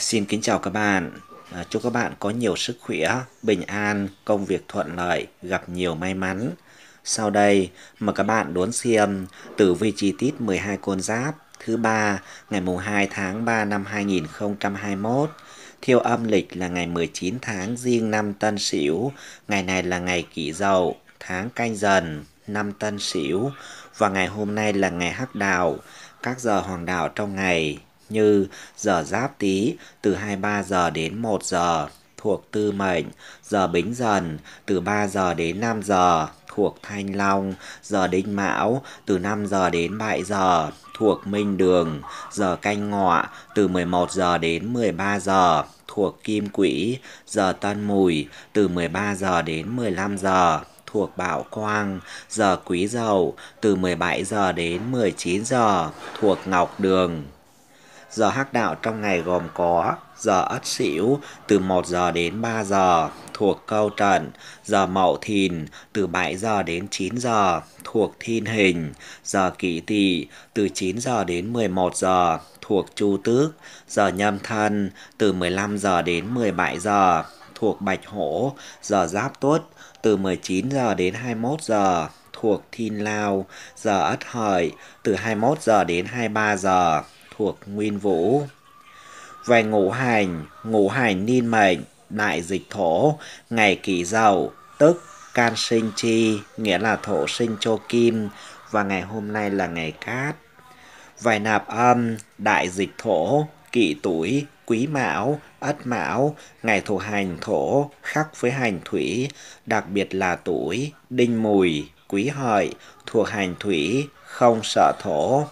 Xin kính chào các bạn. À, chúc các bạn có nhiều sức khỏe, bình an, công việc thuận lợi, gặp nhiều may mắn. Sau đây, mời các bạn đón xem tử vi chi tiết 12 con giáp thứ ba ngày mùng 2 tháng 3 năm 2021 theo âm lịch là ngày 19 tháng riêng năm Tân Sửu, ngày này là ngày Kỷ Dậu, tháng Canh Dần, năm Tân Sửu và ngày hôm nay là ngày Hắc Đào, các giờ hoàng đạo trong ngày như giờ giáp tý từ 23 giờ đến 1 giờ thuộc tư mệnh, giờ bính dần từ 3 giờ đến 5 giờ thuộc thanh long, giờ đinh mão từ 5 giờ đến 7 giờ thuộc minh đường, giờ canh ngọ từ 11 giờ đến 13 giờ thuộc kim quỹ, giờ tân mùi từ 13 giờ đến 15 giờ thuộc Bảo Quang, giờ Quý Dậu từ 17 giờ đến 19 giờ thuộc Ngọc Đường. Giờ hắc đạo trong ngày gồm có giờ ất sửu từ 1 giờ đến 3 giờ thuộc câu trận, giờ mậu thìn từ 7 giờ đến 9 giờ thuộc thiên hình, giờ kỷ tỵ từ 9 giờ đến 11 giờ thuộc chu tước, giờ nhâm thân từ 15 giờ đến 17 giờ thuộc bạch hổ, giờ giáp tuất từ 19 giờ đến 21 giờ thuộc thiên lao, giờ ất hợi từ 21 giờ đến 23 giờ thuộc nguyên vũ. Về ngũ hành, ngũ hành niên mệnh, đại dịch thổ, ngày kỷ dậu, tức can sinh chi, nghĩa là thổ sinh cho kim, và ngày hôm nay là ngày cát. Về nạp âm, đại dịch thổ, kỷ tuổi, quý mão, ất mão, ngày thuộc hành thổ, khắc với hành thủy, đặc biệt là tuổi, đinh mùi, quý hợi, thuộc hành thủy, không sợ thổ.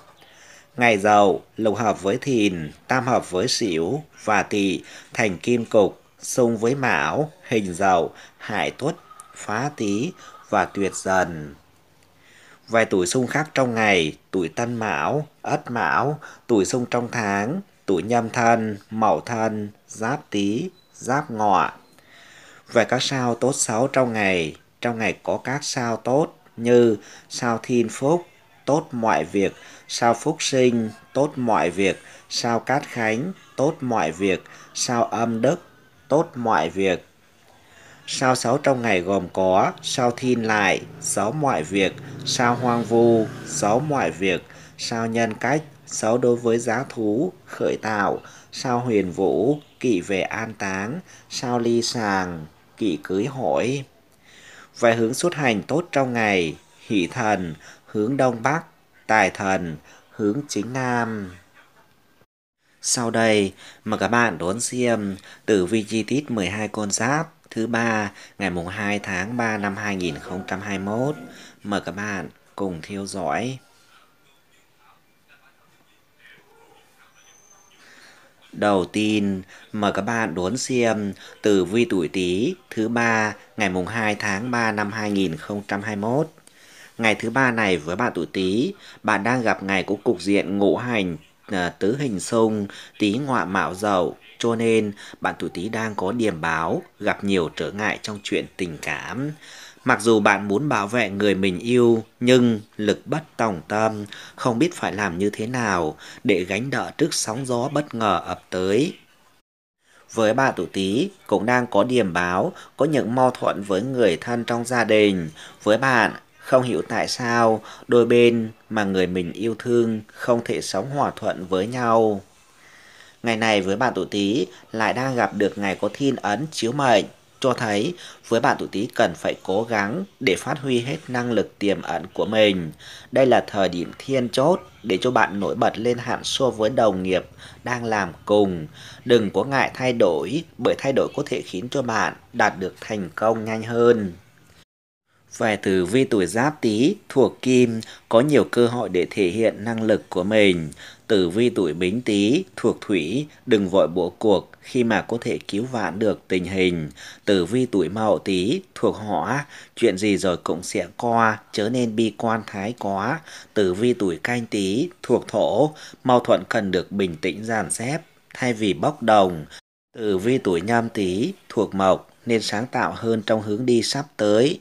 Ngày dậu, lục hợp với thìn, tam hợp với sửu và tỵ thành kim cục, xung với mão, hình dậu, hại tuất, phá tý và tuyệt dần. Vài tuổi xung khác trong ngày, tuổi tân mão, ất mão, tuổi xung trong tháng, tuổi nhâm thân, mậu thân, giáp tý, giáp ngọ. Về các sao tốt xấu trong ngày, trong ngày có các sao tốt như sao thiên phúc, tốt mọi việc, sao Phúc Sinh, tốt mọi việc, sao Cát Khánh, tốt mọi việc, sao Âm Đức, tốt mọi việc. Sao sáu trong ngày gồm có sao Thiên Lại, sáu mọi việc, sao Hoang Vu, sáu mọi việc, sao Nhân Cách, sáu đối với giá thú, khởi tạo, sao Huyền Vũ, kỵ về an táng, sao Ly Sàng, kỵ cưới hỏi. Vài hướng xuất hành tốt trong ngày, hỷ thần, hướng Đông Bắc, tài thần hướng chính nam. Sau đây, mời các bạn đón xem tử vi chi tiết 12 con giáp thứ ba ngày mùng 2 tháng 3 năm 2021. Mời các bạn cùng theo dõi. Đầu tiên, mời các bạn đón xem tử vi tuổi Tý thứ ba ngày mùng 2 tháng 3 năm 2021. Ngày thứ ba này với bạn tuổi Tý, bạn đang gặp ngày của cục diện ngũ hành à, tứ hình xung, Tý ngọa mạo dậu, cho nên bạn tuổi Tý đang có điểm báo gặp nhiều trở ngại trong chuyện tình cảm. Mặc dù bạn muốn bảo vệ người mình yêu, nhưng lực bất tòng tâm, không biết phải làm như thế nào để gánh đỡ trước sóng gió bất ngờ ập tới. Với bà tuổi Tý cũng đang có điểm báo có những mâu thuẫn với người thân trong gia đình. Với bạn, không hiểu tại sao đôi bên mà người mình yêu thương không thể sống hòa thuận với nhau. Ngày này với bạn tuổi Tý lại đang gặp được ngày có thiên ấn chiếu mệnh, cho thấy với bạn tuổi Tý cần phải cố gắng để phát huy hết năng lực tiềm ẩn của mình. Đây là thời điểm thiên chốt để cho bạn nổi bật lên hạn so với đồng nghiệp đang làm cùng. Đừng có ngại thay đổi bởi thay đổi có thể khiến cho bạn đạt được thành công nhanh hơn. Vài tử vi tuổi giáp tý thuộc kim có nhiều cơ hội để thể hiện năng lực của mình. Tử vi tuổi bính tý thuộc thủy, đừng vội bộ cuộc khi mà có thể cứu vãn được tình hình. Tử vi tuổi mậu tý thuộc hỏa, chuyện gì rồi cũng sẽ qua, chớ nên bi quan thái quá. Tử vi tuổi canh tý thuộc thổ, mâu thuận cần được bình tĩnh dàn xếp thay vì bốc đồng. Tử vi tuổi nhâm tý thuộc mộc, nên sáng tạo hơn trong hướng đi sắp tới.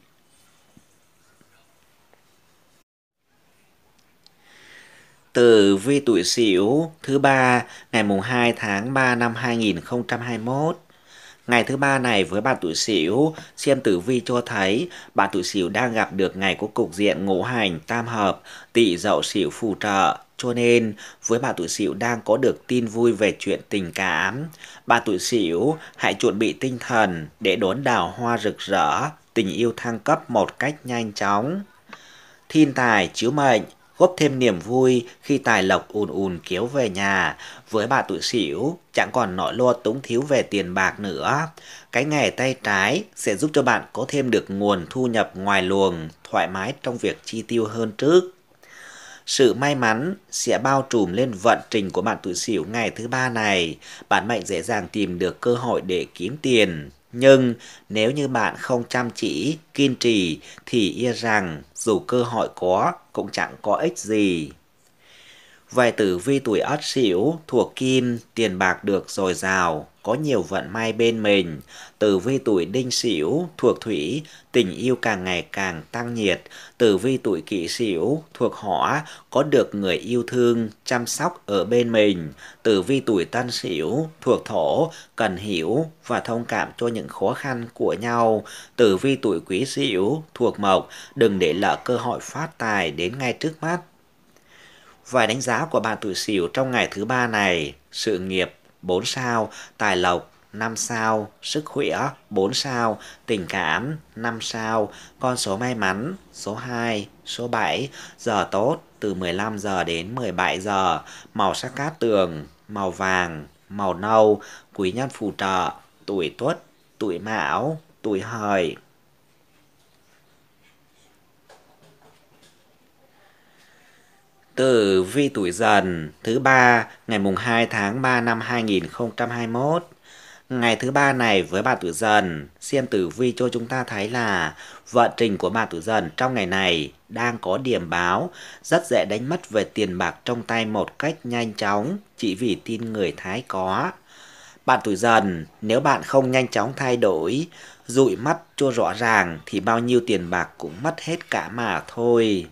Tử vi tuổi Sửu thứ ba ngày mùng 2 tháng 3 năm 2021. Ngày thứ ba này với bạn tuổi Sửu, xem tử vi cho thấy bạn tuổi Sửu đang gặp được ngày của cục diện ngũ hành tam hợp, tỵ dậu Sửu phù trợ. Cho nên, với bạn tuổi Sửu đang có được tin vui về chuyện tình cảm, bạn tuổi Sửu hãy chuẩn bị tinh thần để đón đào hoa rực rỡ, tình yêu thăng cấp một cách nhanh chóng. Thiên tài chiếu mệnh góp thêm niềm vui khi tài lộc ùn ùn kéo về nhà. Với bà tuổi xỉu, chẳng còn nỗi lo túng thiếu về tiền bạc nữa. Cái nghề tay trái sẽ giúp cho bạn có thêm được nguồn thu nhập ngoài luồng, thoải mái trong việc chi tiêu hơn trước. Sự may mắn sẽ bao trùm lên vận trình của bạn tuổi Sửu ngày thứ ba này. Bạn mệnh dễ dàng tìm được cơ hội để kiếm tiền. Nhưng nếu như bạn không chăm chỉ, kiên trì thì e rằng dù cơ hội có cũng chẳng có ích gì. Vài tử vi tuổi ất sửu thuộc kim, tiền bạc được dồi dào, có nhiều vận may bên mình. Tử vi tuổi đinh sửu thuộc thủy, tình yêu càng ngày càng tăng nhiệt. Tử vi tuổi kỷ sửu thuộc hỏa, có được người yêu thương, chăm sóc ở bên mình. Tử vi tuổi tân sửu thuộc thổ, cần hiểu và thông cảm cho những khó khăn của nhau. Tử vi tuổi quý sửu thuộc mộc, đừng để lỡ cơ hội phát tài đến ngay trước mắt. Vài đánh giá của bạn tuổi sửu trong ngày thứ ba này, sự nghiệp 4 sao, tài lộc 5 sao, sức khỏe 4 sao, tình cảm 5 sao, con số may mắn số 2, số 7, giờ tốt từ 15 giờ đến 17 giờ, màu sắc cát tường, màu vàng, màu nâu, quý nhân phù trợ, tuổi tuất, tuổi mão, tuổi hợi. tử vi tuổi dần thứ ba ngày mùng 2 tháng 3 năm 2021. Ngày thứ ba này với bà tuổi dần, xem tử vi cho chúng ta thấy là vận trình của bà tuổi dần trong ngày này đang có điểm báo rất dễ đánh mất về tiền bạc trong tay một cách nhanh chóng chỉ vì tin người Thái có. Bạn tuổi dần, nếu bạn không nhanh chóng thay đổi, dụi mắt cho rõ ràng thì bao nhiêu tiền bạc cũng mất hết cả mà thôi.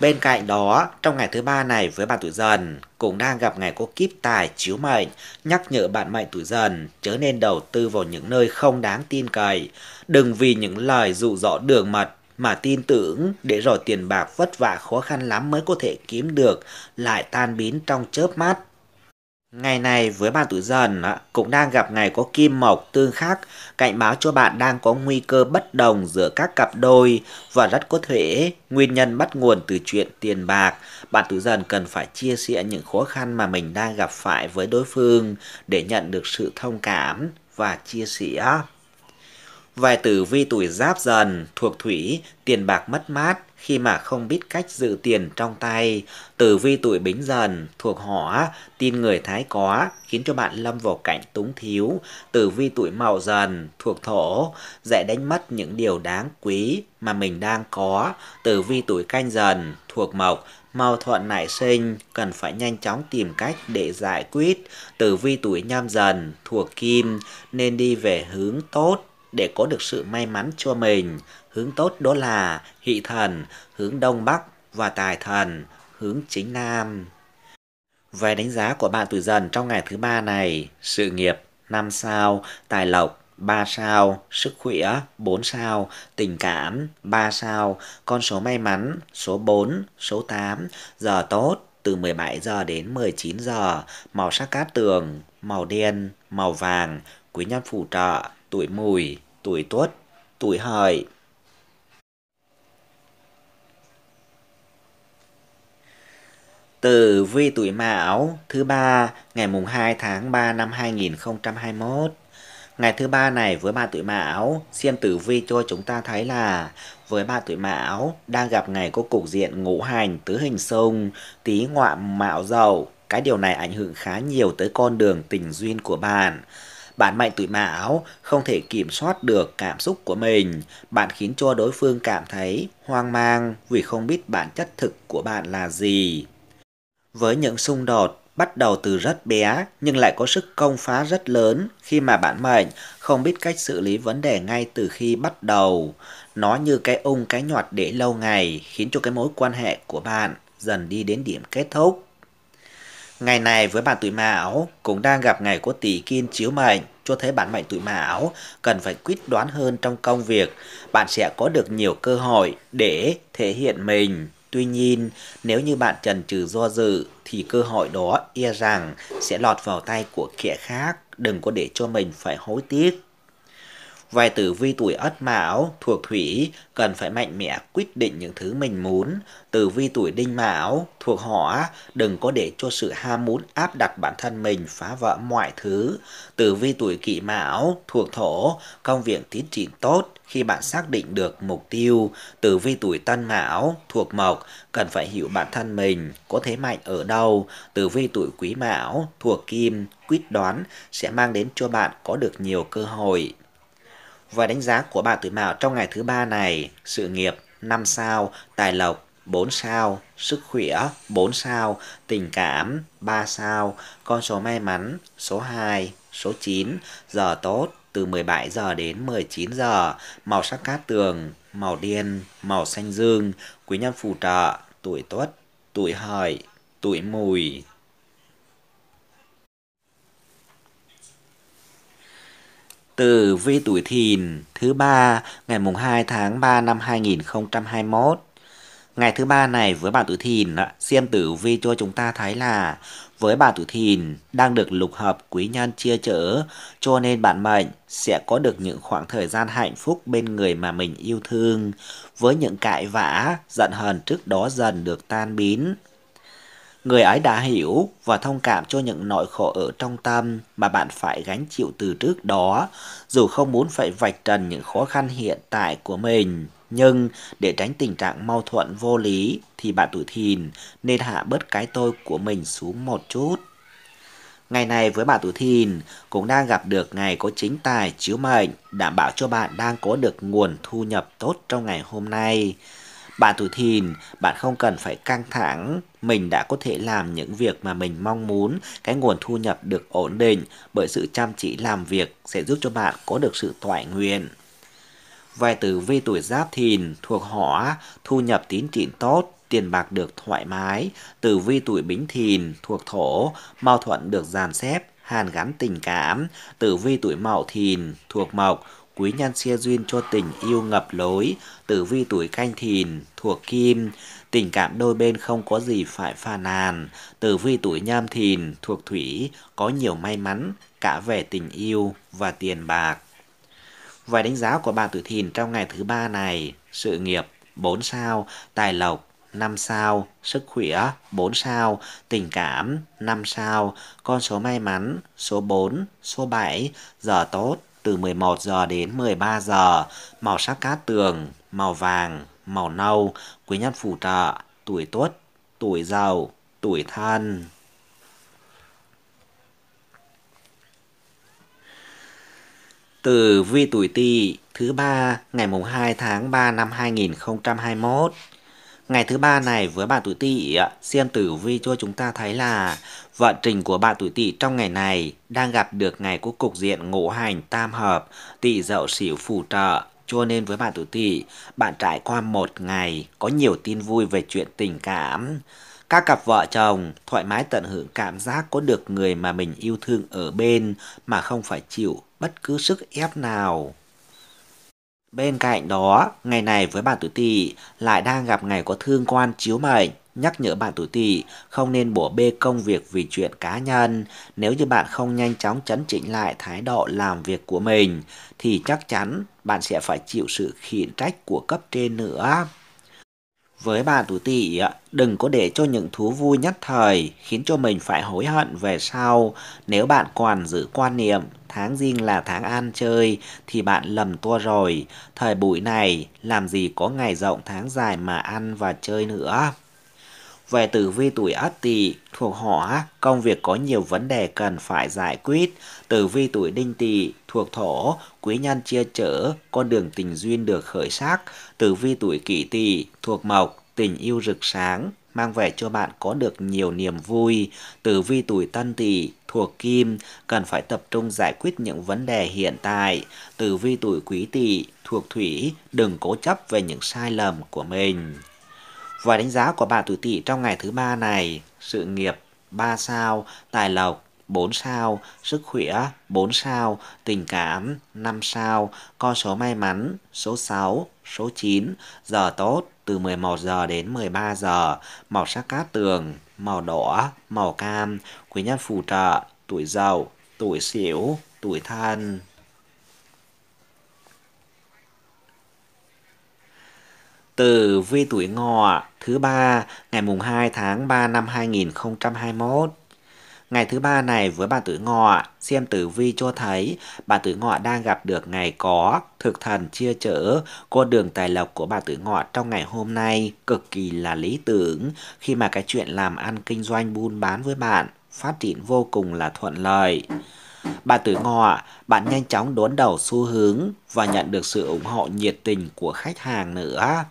Bên cạnh đó, trong ngày thứ ba này với bạn tuổi dần cũng đang gặp ngày có kíp tài chiếu mệnh, nhắc nhở bạn mệnh tuổi dần chớ nên đầu tư vào những nơi không đáng tin cậy. Đừng vì những lời dụ dỗ đường mật mà tin tưởng để rồi tiền bạc vất vả khó khăn lắm mới có thể kiếm được lại tan biến trong chớp mắt. Ngày này với bạn tuổi dần cũng đang gặp ngày có kim mộc tương khắc, cảnh báo cho bạn đang có nguy cơ bất đồng giữa các cặp đôi và rất có thể nguyên nhân bắt nguồn từ chuyện tiền bạc. Bạn tuổi dần cần phải chia sẻ những khó khăn mà mình đang gặp phải với đối phương để nhận được sự thông cảm và chia sẻ. Vài tử vi tuổi giáp dần thuộc thủy, tiền bạc mất mát, khi mà không biết cách dự tiền trong tay. Tử vi tuổi bính dần thuộc hỏa, tin người thái có, khiến cho bạn lâm vào cảnh túng thiếu. Tử vi tuổi mậu dần thuộc thổ, dễ đánh mất những điều đáng quý mà mình đang có. Tử vi tuổi canh dần thuộc mộc, mâu thuận nảy sinh cần phải nhanh chóng tìm cách để giải quyết. Tử vi tuổi nhâm dần thuộc kim nên đi về hướng tốt để có được sự may mắn cho mình. Hướng tốt đó là hị thần, hướng đông bắc và tài thần, hướng chính nam. Về đánh giá của bạn tuổi dần trong ngày thứ ba này, sự nghiệp 5 sao, tài lộc 3 sao, sức khỏe 4 sao, tình cảm 3 sao, con số may mắn số 4, số 8, giờ tốt từ 17 giờ đến 19 giờ, màu sắc cát tường, màu đen, màu vàng, quý nhân phù trợ, tuổi mùi, tuổi tuất, tuổi hợi. Tử vi tuổi Mão thứ ba ngày mùng 2 tháng 3 năm 2021. Ngày thứ ba này với ba tuổi Mão, xem tử vi cho chúng ta thấy là với ba tuổi Mão đang gặp ngày có cục diện ngũ hành tứ hình xung, tí ngọa mạo dậu. Cái điều này ảnh hưởng khá nhiều tới con đường tình duyên của bạn. Bạn mạnh tuổi mão không thể kiểm soát được cảm xúc của mình. Bạn khiến cho đối phương cảm thấy hoang mang vì không biết bản chất thực của bạn là gì với những xung đột bắt đầu từ rất bé nhưng lại có sức công phá rất lớn khi mà bản mệnh không biết cách xử lý vấn đề ngay từ khi bắt đầu. Nó như cái ung cái nhọt để lâu ngày khiến cho cái mối quan hệ của bạn dần đi đến điểm kết thúc. Ngày này với bạn tuổi Mão cũng đang gặp ngày của tỷ kim chiếu mệnh, cho thấy bạn mệnh tuổi Mão cần phải quyết đoán hơn trong công việc, bạn sẽ có được nhiều cơ hội để thể hiện mình. Tuy nhiên, nếu như bạn trần trừ do dự thì cơ hội đó e rằng sẽ lọt vào tay của kẻ khác, đừng có để cho mình phải hối tiếc. Vài tử vi tuổi ất mão thuộc thủy cần phải mạnh mẽ quyết định những thứ mình muốn. Tử vi tuổi đinh mão thuộc hỏa đừng có để cho sự ham muốn áp đặt bản thân mình phá vỡ mọi thứ. Tử vi tuổi kỷ mão thuộc thổ công việc tiến triển tốt khi bạn xác định được mục tiêu. Tử vi tuổi tân mão thuộc mộc cần phải hiểu bản thân mình có thế mạnh ở đâu. Tử vi tuổi quý mão thuộc kim quyết đoán sẽ mang đến cho bạn có được nhiều cơ hội và đánh giá của bạn tuổi mão trong ngày thứ ba này, sự nghiệp 5 sao, tài lộc 4 sao, sức khỏe 4 sao, tình cảm 3 sao, con số may mắn số 2, số 9, giờ tốt từ 17 giờ đến 19 giờ, màu sắc cát tường, màu đen, màu xanh dương, quý nhân phù trợ, tuổi tuất, tuổi hợi, tuổi mùi. Tử vi tuổi thìn thứ ba ngày mùng 2 tháng 3 năm 2021. Ngày thứ ba này với bạn tuổi thìn, xem tử vi cho chúng ta thấy là với bạn tuổi thìn đang được lục hợp quý nhân chia chở, cho nên bạn mệnh sẽ có được những khoảng thời gian hạnh phúc bên người mà mình yêu thương, với những cãi vã, giận hờn trước đó dần được tan biến Người ấy đã hiểu và thông cảm cho những nỗi khổ ở trong tâm mà bạn phải gánh chịu từ trước đó, dù không muốn phải vạch trần những khó khăn hiện tại của mình. Nhưng để tránh tình trạng mâu thuẫn vô lý thì bạn tuổi thìn nên hạ bớt cái tôi của mình xuống một chút. Ngày này với bạn tuổi thìn cũng đang gặp được ngày có chính tài chiếu mệnh, đảm bảo cho bạn đang có được nguồn thu nhập tốt trong ngày hôm nay. Bạn tuổi thìn, bạn không cần phải căng thẳng, mình đã có thể làm những việc mà mình mong muốn, cái nguồn thu nhập được ổn định bởi sự chăm chỉ làm việc sẽ giúp cho bạn có được sự thoại nguyện. Vài tử vi tuổi giáp thìn thuộc hỏa, thu nhập tín trị tốt, tiền bạc được thoải mái. Tử vi tuổi bính thìn thuộc thổ, mâu thuẫn được dàn xếp, hàn gắn tình cảm. Tử vi tuổi mậu thìn thuộc mộc, quý nhân xia duyên cho tình yêu ngập lối, tử vi tuổi canh thìn, thuộc kim, tình cảm đôi bên không có gì phải phàn nàn, tử vi tuổi nhâm thìn, thuộc thủy, có nhiều may mắn, cả về tình yêu và tiền bạc. Vài đánh giá của bạn tuổi thìn trong ngày thứ ba này, sự nghiệp 4 sao, tài lộc 5 sao, sức khỏe 4 sao, tình cảm 5 sao, con số may mắn số 4, số 7, giờ tốt từ 11 giờ đến 13 giờ, màu sắc cát tường, màu vàng, màu nâu, quý nhân phù trợ, tuổi tuất, tuổi giàu, tuổi thân. Từ vi tuổi tỵ thứ ba ngày mùng 2 tháng 3 năm 2021. Ngày thứ ba này với bà tuổi tỵ xem tử vi cho chúng ta thấy là Vận trình của bạn tuổi tỵ trong ngày này đang gặp được ngày của cục diện ngũ hành tam hợp, tỵ dậu sửu phù trợ. Cho nên với bạn tuổi tỵ, bạn trải qua một ngày có nhiều tin vui về chuyện tình cảm. Các cặp vợ chồng thoải mái tận hưởng cảm giác có được người mà mình yêu thương ở bên mà không phải chịu bất cứ sức ép nào. Bên cạnh đó, ngày này với bạn tuổi tỵ lại đang gặp ngày có thương quan chiếu mệnh nhắc nhở bạn tuổi tỵ không nên bỏ bê công việc vì chuyện cá nhân. Nếu như bạn không nhanh chóng chấn chỉnh lại thái độ làm việc của mình thì chắc chắn bạn sẽ phải chịu sự khiển trách của cấp trên nữa. Với bạn tuổi tỵ, đừng có để cho những thú vui nhất thời khiến cho mình phải hối hận về sau. Nếu bạn còn giữ quan niệm tháng riêng là tháng ăn chơi thì bạn lầm tua rồi. Thời buổi này làm gì có ngày rộng tháng dài mà ăn và chơi nữa. Về tử vi tuổi Ất Tỵ thuộc Hỏa, công việc có nhiều vấn đề cần phải giải quyết. Tử vi tuổi Đinh Tỵ thuộc Thổ, quý nhân chia chở, con đường tình duyên được khởi sắc. Tử vi tuổi Kỷ Tỵ thuộc Mộc, tình yêu rực sáng, mang về cho bạn có được nhiều niềm vui. Tử vi tuổi Tân Tỵ thuộc Kim, cần phải tập trung giải quyết những vấn đề hiện tại. Tử vi tuổi Quý Tỵ thuộc Thủy, đừng cố chấp về những sai lầm của mình. Và đánh giá của bạn tuổi tỵ trong ngày thứ ba này, sự nghiệp 3 sao, tài lộc 4 sao, sức khỏe 4 sao, tình cảm 5 sao, con số may mắn số 6, số 9, giờ tốt từ 11 giờ đến 13 giờ, màu sắc cát tường, màu đỏ, màu cam, quý nhân phù trợ, tuổi giàu tuổi xỉu, tuổi thân. Từ vi tuổi ngọ thứ ba ngày mùng 2 tháng 3 năm 2021. Ngày thứ ba này với bà tuổi ngọ, xem tử vi cho thấy bà tuổi ngọ đang gặp được ngày có, thực thần chia chở, con đường tài lộc của bà tuổi ngọ trong ngày hôm nay cực kỳ là lý tưởng khi mà cái chuyện làm ăn kinh doanh buôn bán với bạn phát triển vô cùng là thuận lợi. Bà tuổi ngọ, bạn nhanh chóng đón đầu xu hướng và nhận được sự ủng hộ nhiệt tình của khách hàng nữa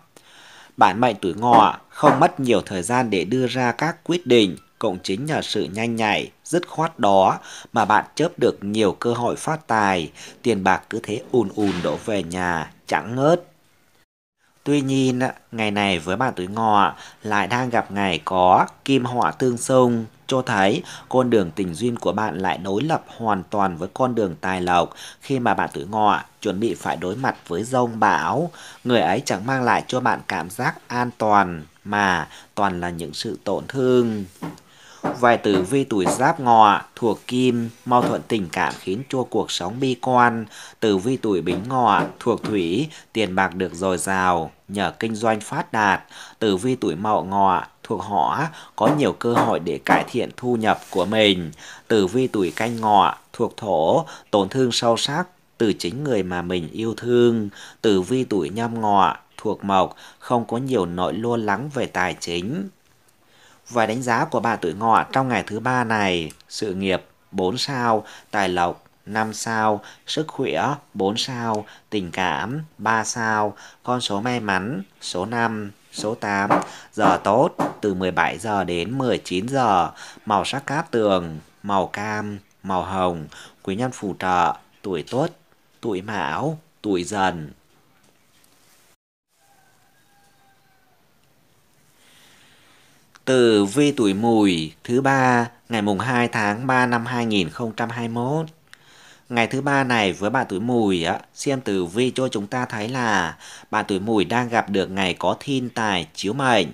bản mệnh tuổi ngọ không mất nhiều thời gian để đưa ra các quyết định, cũng chính nhờ sự nhanh nhạy, dứt khoát đó mà bạn chớp được nhiều cơ hội phát tài, tiền bạc cứ thế ùn ùn đổ về nhà, chẳng ngớt. Tuy nhiên, ngày này với bạn tuổi ngọ lại đang gặp ngày có kim họa tương xung, cho thấy con đường tình duyên của bạn lại đối lập hoàn toàn với con đường tài lộc khi mà bạn tuổi ngọ chuẩn bị phải đối mặt với rông bão. Người ấy chẳng mang lại cho bạn cảm giác an toàn mà toàn là những sự tổn thương. Vài tử vi tuổi giáp ngọ thuộc kim, mâu thuẫn tình cảm khiến cho cuộc sống bi quan. Tử vi tuổi bính ngọ thuộc thủy, tiền bạc được dồi dào, nhờ kinh doanh phát đạt. Tử vi tuổi mậu ngọ thuộc họ có nhiều cơ hội để cải thiện thu nhập của mình. Tử vi tuổi canh ngọ thuộc thổ, tổn thương sâu sắc từ chính người mà mình yêu thương. Tử vi tuổi nhâm ngọ thuộc mộc, không có nhiều nỗi lo lắng về tài chính. Và đánh giá của bạn tuổi ngọ trong ngày thứ ba này, sự nghiệp 4 sao, tài lộc 5 sao, sức khỏe 4 sao, tình cảm 3 sao, con số may mắn số 5. Số 8. Giờ tốt từ 17 giờ đến 19 giờ. Màu sắc cát tường, màu cam, màu hồng, quý nhân phù trợ, tuổi tuất, tuổi mão, tuổi dần. từ vi tuổi mùi thứ ba ngày mùng 2 tháng 3 năm 2021. Ngày thứ ba này với bạn tuổi mùi á, xem tử vi cho chúng ta thấy là bạn tuổi mùi đang gặp được ngày có thiên tài chiếu mệnh.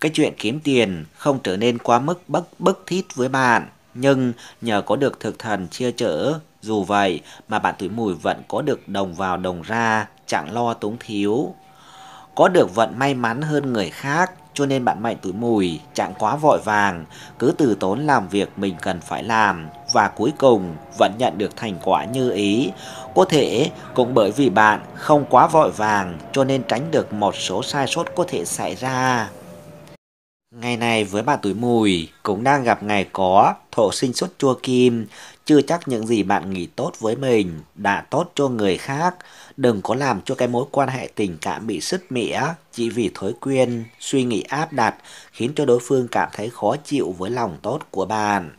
Cái chuyện kiếm tiền không trở nên quá mức bất bức thiết với bạn, nhưng nhờ có được thực thần chia chở, dù vậy mà bạn tuổi mùi vẫn có được đồng vào đồng ra, chẳng lo túng thiếu. Có được vận may mắn hơn người khác, cho nên bạn Mạnh tuổi mùi chẳng quá vội vàng, cứ từ tốn làm việc mình cần phải làm và cuối cùng vẫn nhận được thành quả như ý. Có thể cũng bởi vì bạn không quá vội vàng cho nên tránh được một số sai sót có thể xảy ra. Ngày này với bạn tuổi mùi cũng đang gặp ngày có thổ sinh xuất chua kim, chưa chắc những gì bạn nghĩ tốt với mình đã tốt cho người khác. Đừng có làm cho cái mối quan hệ tình cảm bị sứt mỉa chỉ vì thói quen, suy nghĩ áp đặt khiến cho đối phương cảm thấy khó chịu với lòng tốt của bạn.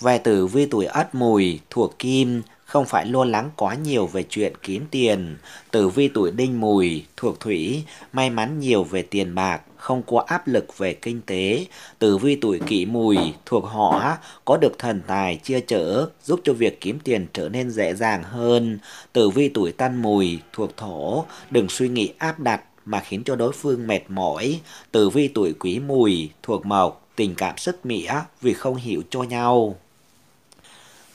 Về tử vi tuổi ất mùi thuộc kim không phải lo lắng quá nhiều về chuyện kiếm tiền. Tử vi tuổi đinh mùi thuộc thủy may mắn nhiều về tiền bạc không có áp lực về kinh tế. Tử vi tuổi kỷ mùi thuộc họ có được thần tài chia chở giúp cho việc kiếm tiền trở nên dễ dàng hơn. Tử vi tuổi tân mùi thuộc thổ đừng suy nghĩ áp đặt mà khiến cho đối phương mệt mỏi. Tử vi tuổi quý mùi thuộc mộc tình cảm sức mỉa vì không hiểu cho nhau.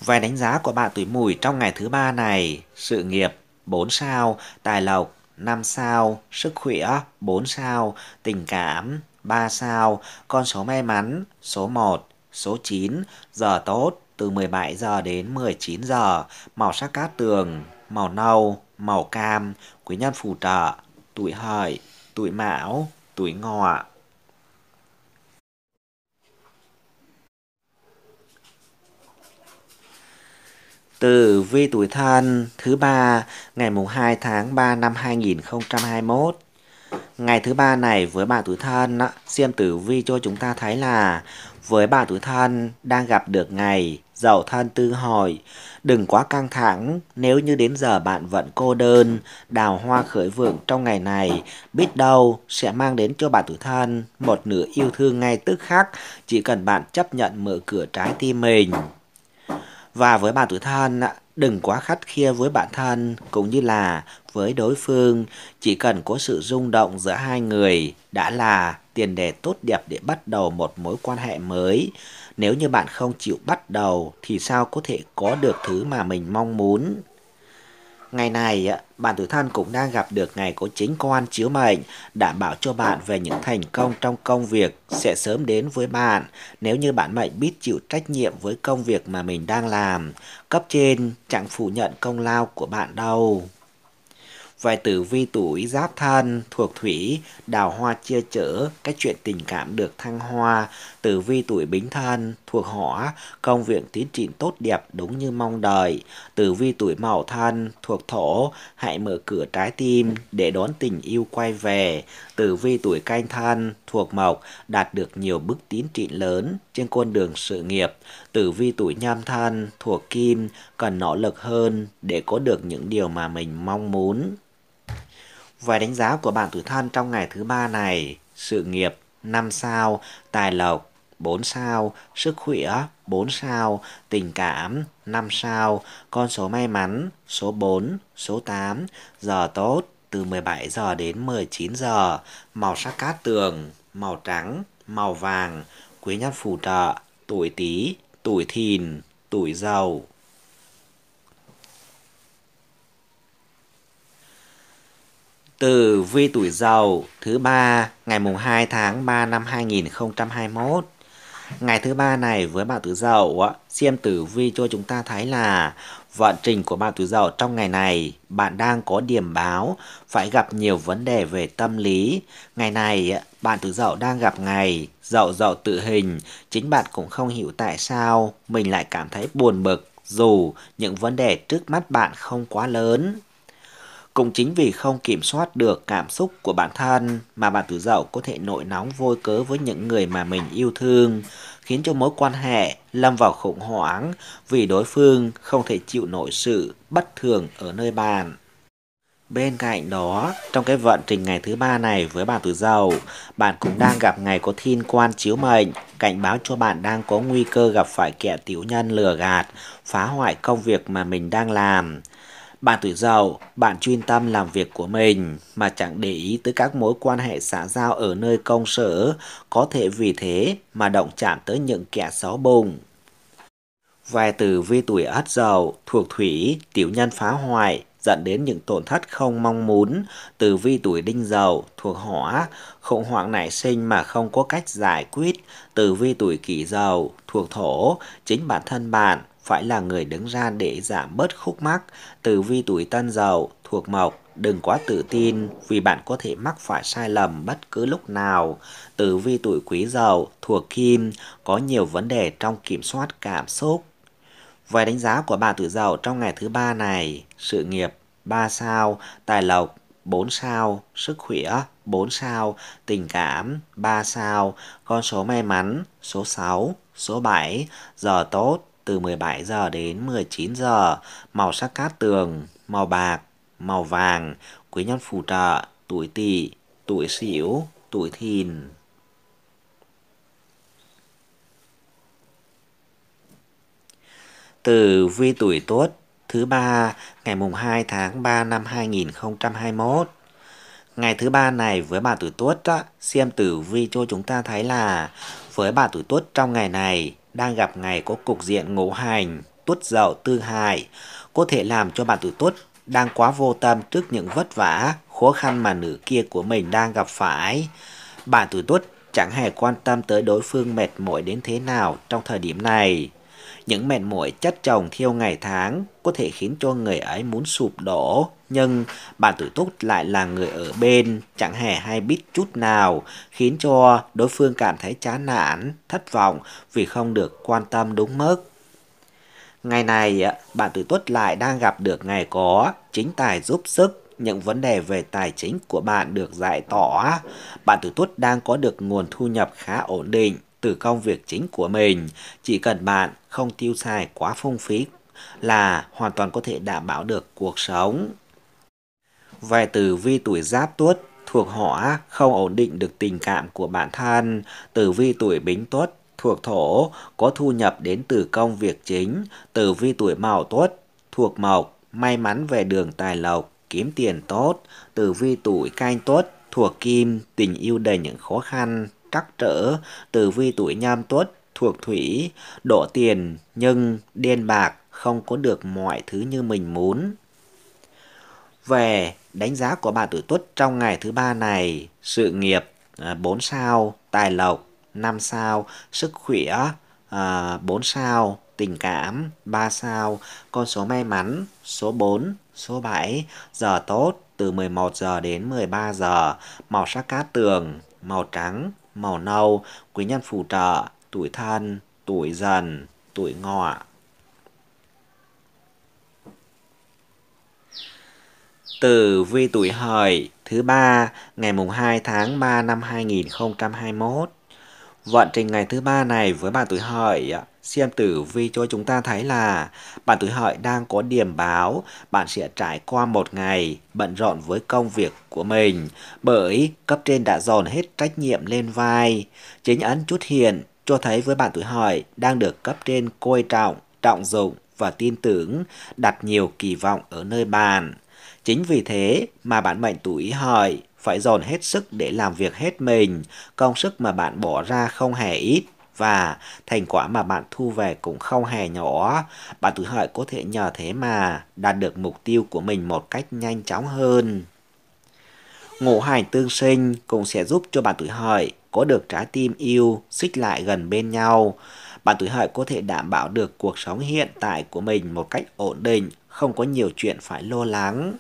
Vài đánh giá của bạn tuổi mùi trong ngày thứ ba này, sự nghiệp 4 sao, tài lộc 5 sao, sức khỏe 4 sao, tình cảm 3 sao, con số may mắn số 1, số 9, giờ tốt từ 17 giờ đến 19 giờ, màu sắc cát tường, màu nâu, màu cam, quý nhân phù trợ, tuổi hợi, tuổi mão, tuổi ngọ. Tử vi tuổi thân thứ ba ngày mùng 2 tháng 3 năm 2021. Ngày thứ ba này với bạn tuổi thân, xem tử vi cho chúng ta thấy là với bạn tuổi thân đang gặp được ngày giàu thân tư hỏi. Đừng quá căng thẳng, nếu như đến giờ bạn vẫn cô đơn, đào hoa khởi vượng trong ngày này, biết đâu sẽ mang đến cho bạn tuổi thân một nửa yêu thương ngay tức khắc, chỉ cần bạn chấp nhận mở cửa trái tim mình. Và với bạn tuổi thân, đừng quá khắt khe với bản thân cũng như là với đối phương. Chỉ cần có sự rung động giữa hai người đã là tiền đề tốt đẹp để bắt đầu một mối quan hệ mới. Nếu như bạn không chịu bắt đầu thì sao có thể có được thứ mà mình mong muốn? Ngày này, bạn tuổi thân cũng đang gặp được ngày của chính quan chiếu mệnh, đảm bảo cho bạn về những thành công trong công việc sẽ sớm đến với bạn nếu như bạn mệnh biết chịu trách nhiệm với công việc mà mình đang làm. Cấp trên chẳng phủ nhận công lao của bạn đâu. vài tử vi tuổi giáp thân thuộc thủy, đào hoa chia chở, các chuyện tình cảm được thăng hoa, Tử vi tuổi Bính Thân thuộc hỏa, công việc tiến triển tốt đẹp đúng như mong đợi. Tử vi tuổi Mậu Thân thuộc thổ, hãy mở cửa trái tim để đón tình yêu quay về. Tử vi tuổi Canh Thân thuộc mộc, đạt được nhiều bước tiến triển lớn trên con đường sự nghiệp. Tử vi tuổi Nhâm Thân thuộc kim, cần nỗ lực hơn để có được những điều mà mình mong muốn. Vài đánh giá của bạn tuổi thân trong ngày thứ ba này, sự nghiệp năm sao, tài lộc 4 sao, sức khỏe 4 sao, tình cảm 5 sao, con số may mắn số 4, số 8, giờ tốt từ 17 giờ đến 19 giờ, màu sắc cát tường, màu trắng, màu vàng, quý nhân phù trợ, tuổi Tý, tuổi Thìn, tuổi Dậu. Từ vi tuổi Dậu thứ ba ngày mùng 2 tháng 3 năm 2021 Ngày thứ ba này với bạn tứ dậu, xem tử vi cho chúng ta thấy là vận trình của bạn tứ dậu trong ngày này, bạn đang có điểm báo, phải gặp nhiều vấn đề về tâm lý. Ngày này, bạn tứ dậu đang gặp ngày, dậu dậu tự hình, chính bạn cũng không hiểu tại sao mình lại cảm thấy buồn bực dù những vấn đề trước mắt bạn không quá lớn. Cũng chính vì không kiểm soát được cảm xúc của bản thân mà bạn Tử Dậu có thể nổi nóng vô cớ với những người mà mình yêu thương, khiến cho mối quan hệ lâm vào khủng hoảng vì đối phương không thể chịu nổi sự bất thường ở nơi bạn. Bên cạnh đó, trong cái vận trình ngày thứ ba này với bạn tử dậu bạn cũng đang gặp ngày có thiên quan chiếu mệnh, cảnh báo cho bạn đang có nguy cơ gặp phải kẻ tiểu nhân lừa gạt, phá hoại công việc mà mình đang làm. Bạn tuổi dậu, bạn chuyên tâm làm việc của mình mà chẳng để ý tới các mối quan hệ xã giao ở nơi công sở, có thể vì thế mà động chạm tới những kẻ xấu bùng. Vài từ vi tuổi ất dậu thuộc thủy, tiểu nhân phá hoại, dẫn đến những tổn thất không mong muốn. Từ vi tuổi đinh dậu thuộc hỏa, khủng hoảng nảy sinh mà không có cách giải quyết. Từ vi tuổi kỷ dậu thuộc thổ, chính bản thân bạn phải là người đứng ra để giảm bớt khúc mắc từ vi tuổi tân dậu thuộc mộc đừng quá tự tin vì bạn có thể mắc phải sai lầm bất cứ lúc nào từ vi tuổi quý dậu thuộc kim có nhiều vấn đề trong kiểm soát cảm xúc vài đánh giá của bà tuổi dậu trong ngày thứ ba này sự nghiệp 3 sao tài lộc 4 sao sức khỏe 4 sao tình cảm 3 sao con số may mắn số 6 số 7 giờ tốt từ 17 giờ đến 19 giờ, màu sắc cát tường, màu bạc, màu vàng, quý nhân phù trợ, tuổi tỵ, tuổi sửu, tuổi thìn. Từ vi tuổi tốt thứ ba ngày mùng 2 tháng 3 năm 2021. Ngày thứ ba này với bà tuổi tuất xem tử vi cho chúng ta thấy là với bà tuổi tuất trong ngày này đang gặp ngày có cục diện ngũ hành, tuất dậu tương hại, có thể làm cho bạn tuổi tuất đang quá vô tâm trước những vất vả, khó khăn mà nữ kia của mình đang gặp phải. Bạn tuổi tuất chẳng hề quan tâm tới đối phương mệt mỏi đến thế nào trong thời điểm này. Những mệt mỏi chất chồng theo ngày tháng có thể khiến cho người ấy muốn sụp đổ, nhưng bạn tuổi túc lại là người ở bên, chẳng hề hay biết chút nào, khiến cho đối phương cảm thấy chán nản, thất vọng vì không được quan tâm đúng mức. Ngày này, bạn tuổi tuất lại đang gặp được ngày có, chính tài giúp sức, những vấn đề về tài chính của bạn được giải tỏa. Bạn tuổi tuất đang có được nguồn thu nhập khá ổn định, từ công việc chính của mình. Chỉ cần bạn không tiêu xài quá phung phí là hoàn toàn có thể đảm bảo được cuộc sống. Vài tử vi tuổi giáp tuất thuộc hỏa không ổn định được tình cảm của bản thân. Tử vi tuổi bính tuất thuộc thổ có thu nhập đến từ công việc chính. Tử vi tuổi mão tuất thuộc mộc may mắn về đường tài lộc kiếm tiền tốt. Tử vi tuổi canh tuất thuộc kim tình yêu đầy những khó khăn trắc trở từ vi tuổi nhâm tuất thuộc thủy, đổ tiền nhưng điên bạc không có được mọi thứ như mình muốn. Về đánh giá của bạn tuổi tuất trong ngày thứ ba này, sự nghiệp 4 à, sao, tài lộc 5 sao, sức khỏe 4 à, sao, tình cảm 3 sao, con số may mắn số 4, số 7, giờ tốt từ 11 giờ đến 13 giờ, màu sắc cát tường, màu trắng, màu nâu, quý nhân phù trợ, tuổi thân, tuổi dần, tuổi ngọ. Tử vi tuổi hợi thứ ba ngày mùng 2 tháng 3 năm 2021. Vận trình ngày thứ ba này với bà tuổi hợi xem tử vi cho chúng ta thấy là bạn tuổi hợi đang có điểm báo bạn sẽ trải qua một ngày bận rộn với công việc của mình bởi cấp trên đã dồn hết trách nhiệm lên vai. Chính ấn chút hiện cho thấy với bạn tuổi hợi đang được cấp trên coi trọng, trọng dụng và tin tưởng, đặt nhiều kỳ vọng ở nơi bạn. Chính vì thế mà bạn mệnh tuổi hợi phải dồn hết sức để làm việc hết mình, công sức mà bạn bỏ ra không hề ít và thành quả mà bạn thu về cũng không hề nhỏ. Bạn tự hỏi có thể nhờ thế mà đạt được mục tiêu của mình một cách nhanh chóng hơn. Ngũ hành tương sinh cũng sẽ giúp cho bạn tuổi hợi có được trái tim yêu xích lại gần bên nhau. Bạn tuổi hợi có thể đảm bảo được cuộc sống hiện tại của mình một cách ổn định, không có nhiều chuyện phải lo lắng.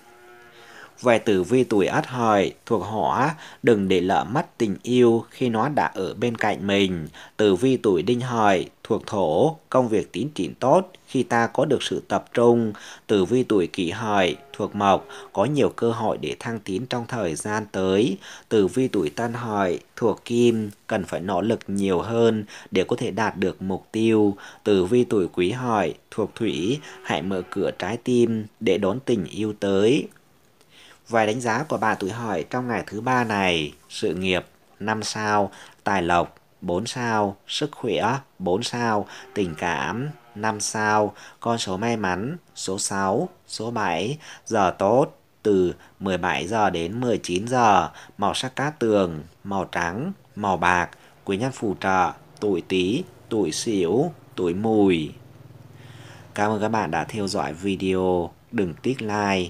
Vài tử vi tuổi ất hợi thuộc hỏa, đừng để lỡ mất tình yêu khi nó đã ở bên cạnh mình. Tử vi tuổi đinh hợi thuộc thổ, công việc tiến triển tốt khi ta có được sự tập trung. Tử vi tuổi kỷ hợi thuộc mộc, có nhiều cơ hội để thăng tiến trong thời gian tới. Tử vi tuổi tân hợi thuộc kim, cần phải nỗ lực nhiều hơn để có thể đạt được mục tiêu. Tử vi tuổi quý hợi thuộc thủy, hãy mở cửa trái tim để đón tình yêu tới. Vài đánh giá của bà tuổi hỏi trong ngày thứ ba này, sự nghiệp 5 sao, tài lộc 4 sao, sức khỏe 4 sao, tình cảm 5 sao, con số may mắn số 6, số 7, giờ tốt từ 17 giờ đến 19 giờ, màu sắc cát tường, màu trắng, màu bạc, quý nhân phù trợ, tuổi Tý, tuổi Sửu, tuổi Mùi. Cảm ơn các bạn đã theo dõi video, đừng tiếc like